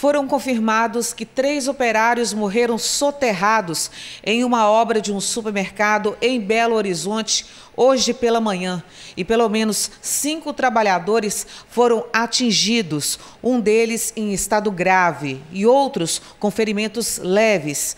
foram confirmados que três operários morreram soterrados em uma obra de um supermercado em Belo Horizonte hoje pela manhã. E pelo menos cinco trabalhadores foram atingidos, um deles em estado grave e outros com ferimentos leves.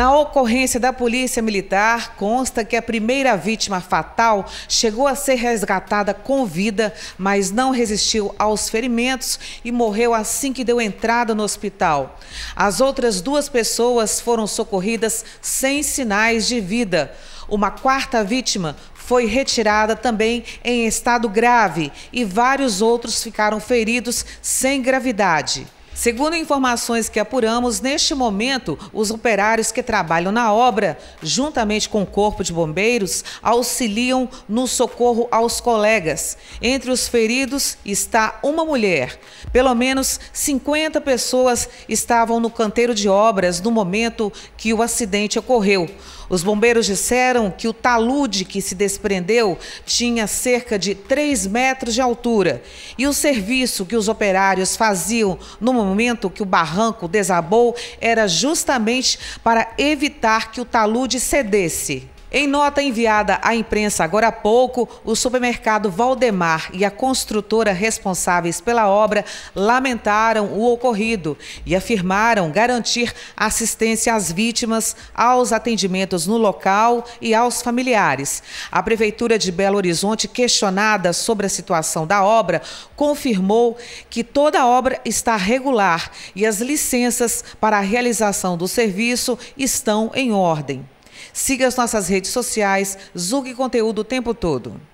Na ocorrência da Polícia Militar, consta que a primeira vítima fatal chegou a ser resgatada com vida, mas não resistiu aos ferimentos e morreu assim que deu entrada no hospital. As outras duas pessoas foram socorridas sem sinais de vida. Uma quarta vítima foi retirada também em estado grave e vários outros ficaram feridos sem gravidade. Segundo informações que apuramos, neste momento, os operários que trabalham na obra, juntamente com o Corpo de Bombeiros, auxiliam no socorro aos colegas. Entre os feridos está uma mulher. Pelo menos 50 pessoas estavam no canteiro de obras no momento que o acidente ocorreu. Os bombeiros disseram que o talude que se desprendeu tinha cerca de 3 metros de altura e o serviço que os operários faziam no momento que o barranco desabou era justamente para evitar que o talude cedesse. Em nota enviada à imprensa agora há pouco, o supermercado Valdemar e a construtora responsáveis pela obra lamentaram o ocorrido e afirmaram garantir assistência às vítimas, aos atendimentos no local e aos familiares. A Prefeitura de Belo Horizonte, questionada sobre a situação da obra, confirmou que toda a obra está regular e as licenças para a realização do serviço estão em ordem. Siga as nossas redes sociais, Zug Conteúdo o tempo todo.